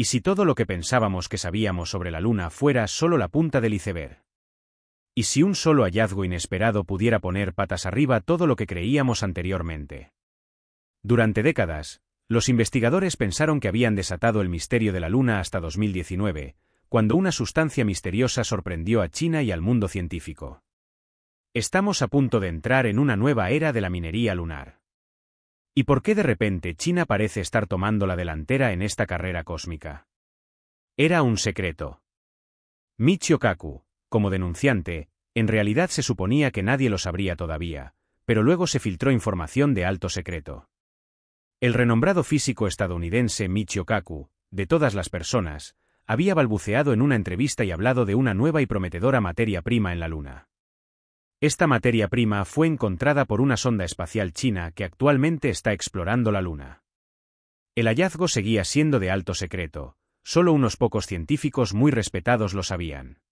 ¿Y si todo lo que pensábamos que sabíamos sobre la Luna fuera solo la punta del iceberg? ¿Y si un solo hallazgo inesperado pudiera poner patas arriba todo lo que creíamos anteriormente? Durante décadas, los investigadores pensaron que habían desatado el misterio de la Luna hasta 2019, cuando una sustancia misteriosa sorprendió a China y al mundo científico. Estamos a punto de entrar en una nueva era de la minería lunar. ¿Y por qué de repente China parece estar tomando la delantera en esta carrera cósmica? Era un secreto. Michio Kaku, como denunciante, en realidad se suponía que nadie lo sabría todavía, pero luego se filtró información de alto secreto. El renombrado físico estadounidense Michio Kaku, de todas las personas, había balbuceado en una entrevista y hablado de una nueva y prometedora materia prima en la Luna. Esta materia prima fue encontrada por una sonda espacial china que actualmente está explorando la Luna. El hallazgo seguía siendo de alto secreto, solo unos pocos científicos muy respetados lo sabían.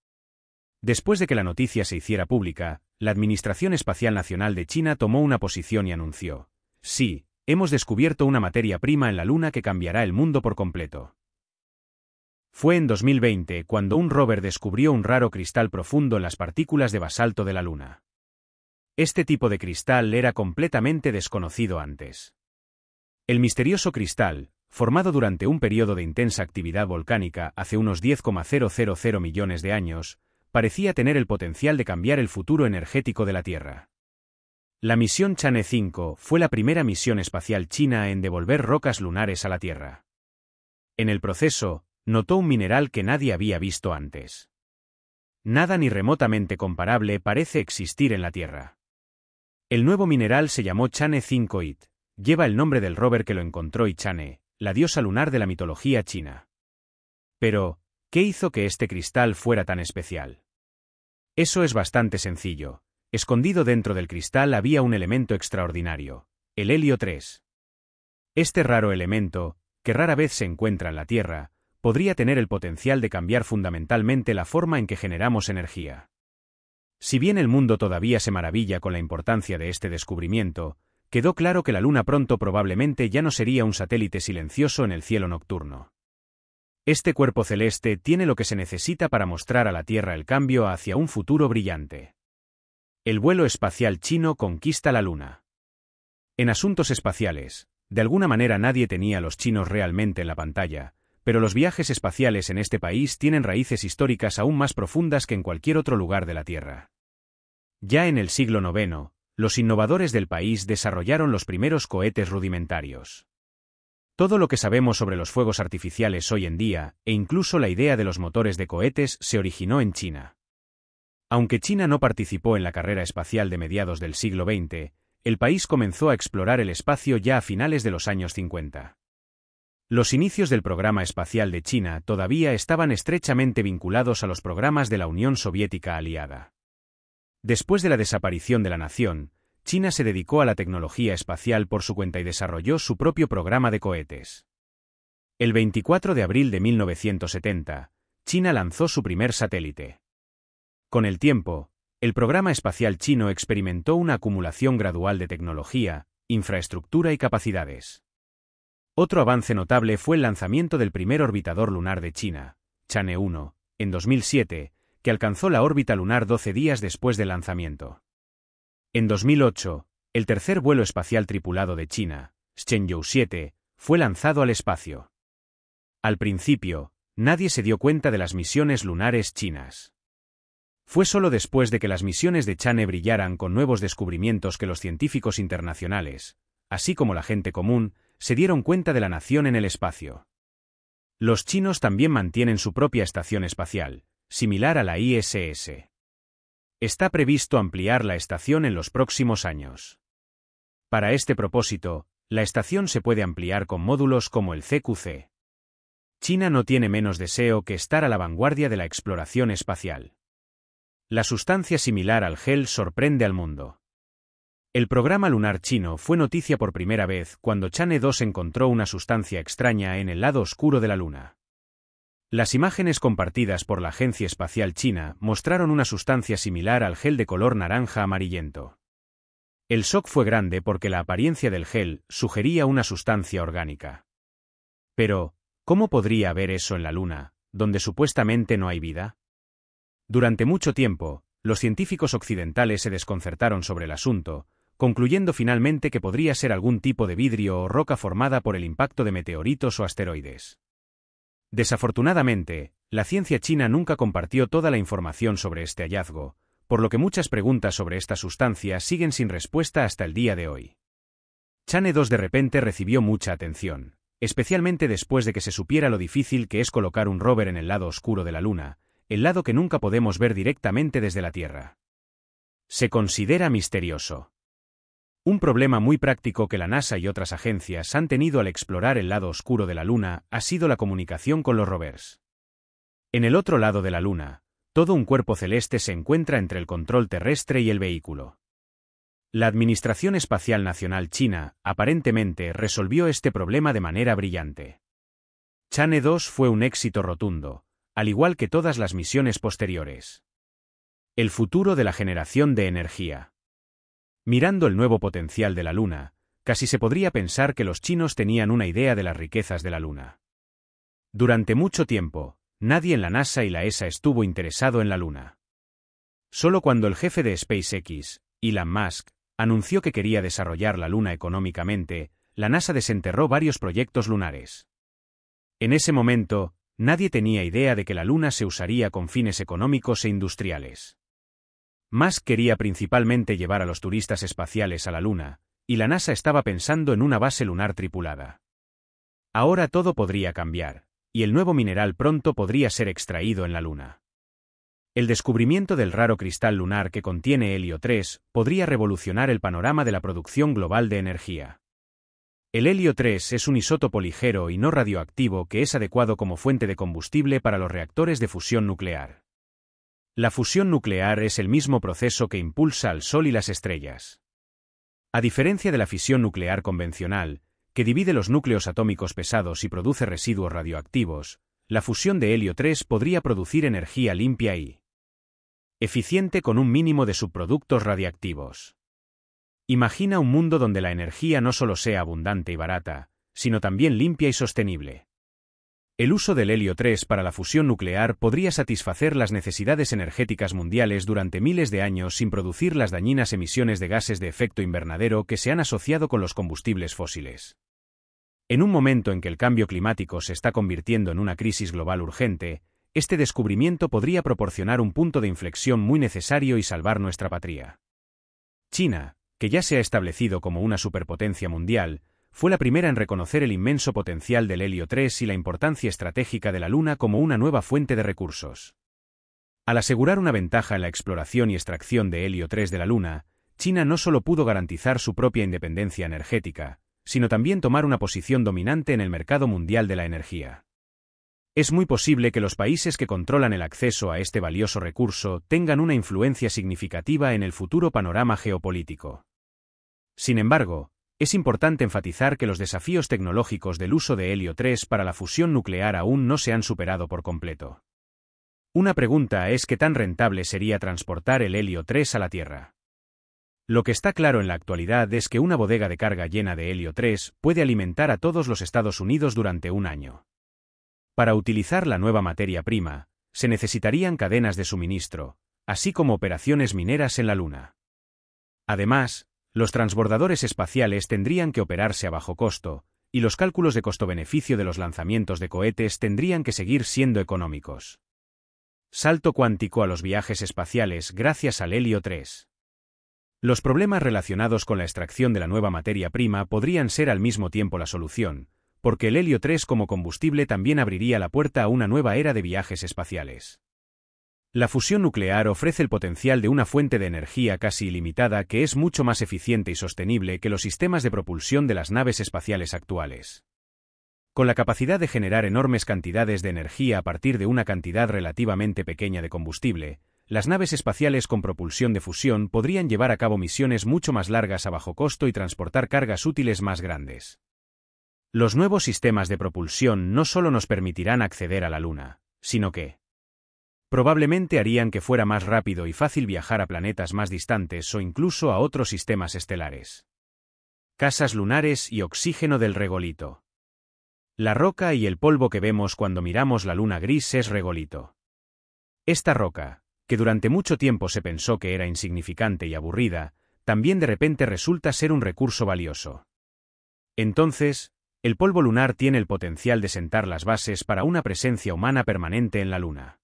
Después de que la noticia se hiciera pública, la Administración Espacial Nacional de China tomó una posición y anunció, sí, hemos descubierto una materia prima en la Luna que cambiará el mundo por completo. Fue en 2020 cuando un rover descubrió un raro cristal profundo en las partículas de basalto de la Luna. Este tipo de cristal era completamente desconocido antes. El misterioso cristal, formado durante un periodo de intensa actividad volcánica hace unos 10,000 millones de años, parecía tener el potencial de cambiar el futuro energético de la Tierra. La misión Chane 5 fue la primera misión espacial china en devolver rocas lunares a la Tierra. En el proceso, notó un mineral que nadie había visto antes. Nada ni remotamente comparable parece existir en la Tierra. El nuevo mineral se llamó Chane 5 Lleva el nombre del rover que lo encontró y Chane, la diosa lunar de la mitología china. Pero, ¿qué hizo que este cristal fuera tan especial? Eso es bastante sencillo. Escondido dentro del cristal había un elemento extraordinario, el helio 3. Este raro elemento, que rara vez se encuentra en la Tierra, podría tener el potencial de cambiar fundamentalmente la forma en que generamos energía. Si bien el mundo todavía se maravilla con la importancia de este descubrimiento, quedó claro que la Luna pronto probablemente ya no sería un satélite silencioso en el cielo nocturno. Este cuerpo celeste tiene lo que se necesita para mostrar a la Tierra el cambio hacia un futuro brillante. El vuelo espacial chino conquista la Luna. En asuntos espaciales, de alguna manera nadie tenía a los chinos realmente en la pantalla, pero los viajes espaciales en este país tienen raíces históricas aún más profundas que en cualquier otro lugar de la Tierra. Ya en el siglo IX, los innovadores del país desarrollaron los primeros cohetes rudimentarios. Todo lo que sabemos sobre los fuegos artificiales hoy en día, e incluso la idea de los motores de cohetes, se originó en China. Aunque China no participó en la carrera espacial de mediados del siglo XX, el país comenzó a explorar el espacio ya a finales de los años 50. Los inicios del programa espacial de China todavía estaban estrechamente vinculados a los programas de la Unión Soviética aliada. Después de la desaparición de la nación, China se dedicó a la tecnología espacial por su cuenta y desarrolló su propio programa de cohetes. El 24 de abril de 1970, China lanzó su primer satélite. Con el tiempo, el programa espacial chino experimentó una acumulación gradual de tecnología, infraestructura y capacidades. Otro avance notable fue el lanzamiento del primer orbitador lunar de China, Chane 1, en 2007, que alcanzó la órbita lunar 12 días después del lanzamiento. En 2008, el tercer vuelo espacial tripulado de China, Shenzhou 7, fue lanzado al espacio. Al principio, nadie se dio cuenta de las misiones lunares chinas. Fue solo después de que las misiones de Chane brillaran con nuevos descubrimientos que los científicos internacionales, así como la gente común, se dieron cuenta de la nación en el espacio. Los chinos también mantienen su propia estación espacial, similar a la ISS. Está previsto ampliar la estación en los próximos años. Para este propósito, la estación se puede ampliar con módulos como el CQC. China no tiene menos deseo que estar a la vanguardia de la exploración espacial. La sustancia similar al gel sorprende al mundo. El programa lunar chino fue noticia por primera vez cuando Chane 2 encontró una sustancia extraña en el lado oscuro de la Luna. Las imágenes compartidas por la Agencia Espacial China mostraron una sustancia similar al gel de color naranja amarillento. El shock fue grande porque la apariencia del gel sugería una sustancia orgánica. Pero, ¿cómo podría haber eso en la Luna, donde supuestamente no hay vida? Durante mucho tiempo, los científicos occidentales se desconcertaron sobre el asunto, concluyendo finalmente que podría ser algún tipo de vidrio o roca formada por el impacto de meteoritos o asteroides. Desafortunadamente, la ciencia china nunca compartió toda la información sobre este hallazgo, por lo que muchas preguntas sobre esta sustancia siguen sin respuesta hasta el día de hoy. Chane 2 de repente recibió mucha atención, especialmente después de que se supiera lo difícil que es colocar un rover en el lado oscuro de la Luna, el lado que nunca podemos ver directamente desde la Tierra. Se considera misterioso. Un problema muy práctico que la NASA y otras agencias han tenido al explorar el lado oscuro de la Luna ha sido la comunicación con los rovers. En el otro lado de la Luna, todo un cuerpo celeste se encuentra entre el control terrestre y el vehículo. La Administración Espacial Nacional China, aparentemente, resolvió este problema de manera brillante. Chane 2 fue un éxito rotundo, al igual que todas las misiones posteriores. El futuro de la generación de energía. Mirando el nuevo potencial de la Luna, casi se podría pensar que los chinos tenían una idea de las riquezas de la Luna. Durante mucho tiempo, nadie en la NASA y la ESA estuvo interesado en la Luna. Solo cuando el jefe de SpaceX, Elon Musk, anunció que quería desarrollar la Luna económicamente, la NASA desenterró varios proyectos lunares. En ese momento, nadie tenía idea de que la Luna se usaría con fines económicos e industriales. Musk quería principalmente llevar a los turistas espaciales a la Luna, y la NASA estaba pensando en una base lunar tripulada. Ahora todo podría cambiar, y el nuevo mineral pronto podría ser extraído en la Luna. El descubrimiento del raro cristal lunar que contiene helio 3 podría revolucionar el panorama de la producción global de energía. El helio 3 es un isótopo ligero y no radioactivo que es adecuado como fuente de combustible para los reactores de fusión nuclear. La fusión nuclear es el mismo proceso que impulsa al Sol y las estrellas. A diferencia de la fisión nuclear convencional, que divide los núcleos atómicos pesados y produce residuos radioactivos, la fusión de helio 3 podría producir energía limpia y eficiente con un mínimo de subproductos radiactivos. Imagina un mundo donde la energía no solo sea abundante y barata, sino también limpia y sostenible. El uso del helio 3 para la fusión nuclear podría satisfacer las necesidades energéticas mundiales durante miles de años sin producir las dañinas emisiones de gases de efecto invernadero que se han asociado con los combustibles fósiles. En un momento en que el cambio climático se está convirtiendo en una crisis global urgente, este descubrimiento podría proporcionar un punto de inflexión muy necesario y salvar nuestra patria. China, que ya se ha establecido como una superpotencia mundial, fue la primera en reconocer el inmenso potencial del helio 3 y la importancia estratégica de la Luna como una nueva fuente de recursos. Al asegurar una ventaja en la exploración y extracción de helio 3 de la Luna, China no solo pudo garantizar su propia independencia energética, sino también tomar una posición dominante en el mercado mundial de la energía. Es muy posible que los países que controlan el acceso a este valioso recurso tengan una influencia significativa en el futuro panorama geopolítico. Sin embargo, es importante enfatizar que los desafíos tecnológicos del uso de helio 3 para la fusión nuclear aún no se han superado por completo. Una pregunta es qué tan rentable sería transportar el helio 3 a la Tierra. Lo que está claro en la actualidad es que una bodega de carga llena de helio 3 puede alimentar a todos los Estados Unidos durante un año. Para utilizar la nueva materia prima, se necesitarían cadenas de suministro, así como operaciones mineras en la Luna. Además, los transbordadores espaciales tendrían que operarse a bajo costo, y los cálculos de costo-beneficio de los lanzamientos de cohetes tendrían que seguir siendo económicos. Salto cuántico a los viajes espaciales gracias al helio 3. Los problemas relacionados con la extracción de la nueva materia prima podrían ser al mismo tiempo la solución, porque el helio 3 como combustible también abriría la puerta a una nueva era de viajes espaciales. La fusión nuclear ofrece el potencial de una fuente de energía casi ilimitada que es mucho más eficiente y sostenible que los sistemas de propulsión de las naves espaciales actuales. Con la capacidad de generar enormes cantidades de energía a partir de una cantidad relativamente pequeña de combustible, las naves espaciales con propulsión de fusión podrían llevar a cabo misiones mucho más largas a bajo costo y transportar cargas útiles más grandes. Los nuevos sistemas de propulsión no solo nos permitirán acceder a la Luna, sino que, probablemente harían que fuera más rápido y fácil viajar a planetas más distantes o incluso a otros sistemas estelares. Casas lunares y oxígeno del regolito. La roca y el polvo que vemos cuando miramos la luna gris es regolito. Esta roca, que durante mucho tiempo se pensó que era insignificante y aburrida, también de repente resulta ser un recurso valioso. Entonces, el polvo lunar tiene el potencial de sentar las bases para una presencia humana permanente en la Luna.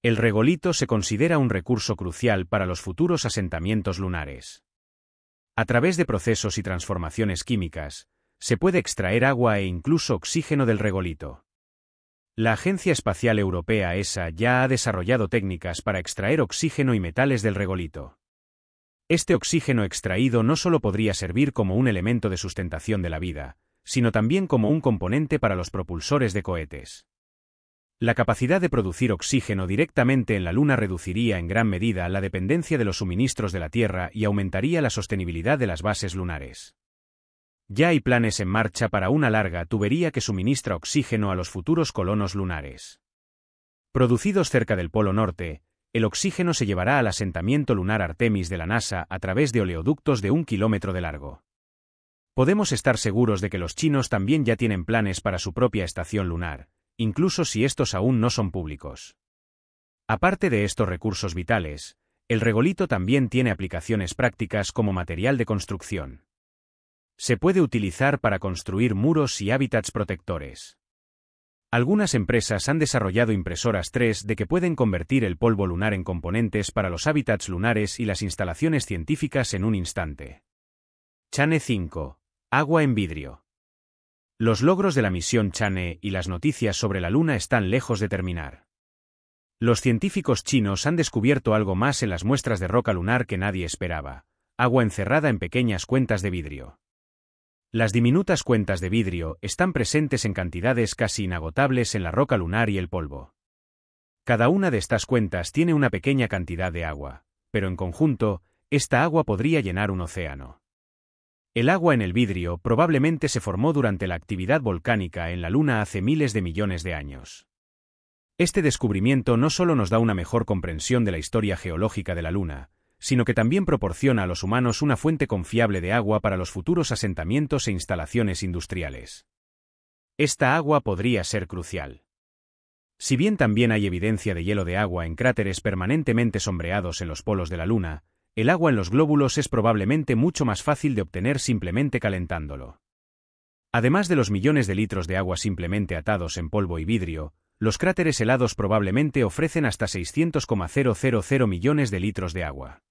El regolito se considera un recurso crucial para los futuros asentamientos lunares. A través de procesos y transformaciones químicas, se puede extraer agua e incluso oxígeno del regolito. La Agencia Espacial Europea ESA ya ha desarrollado técnicas para extraer oxígeno y metales del regolito. Este oxígeno extraído no solo podría servir como un elemento de sustentación de la vida, sino también como un componente para los propulsores de cohetes. La capacidad de producir oxígeno directamente en la Luna reduciría en gran medida la dependencia de los suministros de la Tierra y aumentaría la sostenibilidad de las bases lunares. Ya hay planes en marcha para una larga tubería que suministra oxígeno a los futuros colonos lunares. Producidos cerca del Polo Norte, el oxígeno se llevará al asentamiento lunar Artemis de la NASA a través de oleoductos de un kilómetro de largo. Podemos estar seguros de que los chinos también ya tienen planes para su propia estación lunar, incluso si estos aún no son públicos. Aparte de estos recursos vitales, el regolito también tiene aplicaciones prácticas como material de construcción. Se puede utilizar para construir muros y hábitats protectores. Algunas empresas han desarrollado impresoras 3 de que pueden convertir el polvo lunar en componentes para los hábitats lunares y las instalaciones científicas en un instante. Chane 5. Agua en vidrio. Los logros de la misión Chane y las noticias sobre la Luna están lejos de terminar. Los científicos chinos han descubierto algo más en las muestras de roca lunar que nadie esperaba, agua encerrada en pequeñas cuentas de vidrio. Las diminutas cuentas de vidrio están presentes en cantidades casi inagotables en la roca lunar y el polvo. Cada una de estas cuentas tiene una pequeña cantidad de agua, pero en conjunto, esta agua podría llenar un océano. El agua en el vidrio probablemente se formó durante la actividad volcánica en la Luna hace miles de millones de años. Este descubrimiento no solo nos da una mejor comprensión de la historia geológica de la Luna, sino que también proporciona a los humanos una fuente confiable de agua para los futuros asentamientos e instalaciones industriales. Esta agua podría ser crucial. Si bien también hay evidencia de hielo de agua en cráteres permanentemente sombreados en los polos de la Luna, el agua en los glóbulos es probablemente mucho más fácil de obtener simplemente calentándolo. Además de los millones de litros de agua simplemente atados en polvo y vidrio, los cráteres helados probablemente ofrecen hasta 600,000 millones de litros de agua.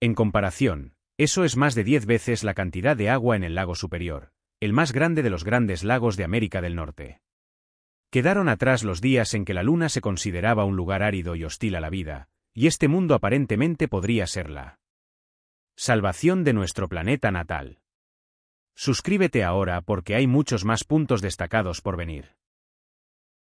En comparación, eso es más de 10 veces la cantidad de agua en el lago superior, el más grande de los grandes lagos de América del Norte. Quedaron atrás los días en que la Luna se consideraba un lugar árido y hostil a la vida, y este mundo aparentemente podría ser la Salvación de nuestro planeta natal. Suscríbete ahora porque hay muchos más puntos destacados por venir.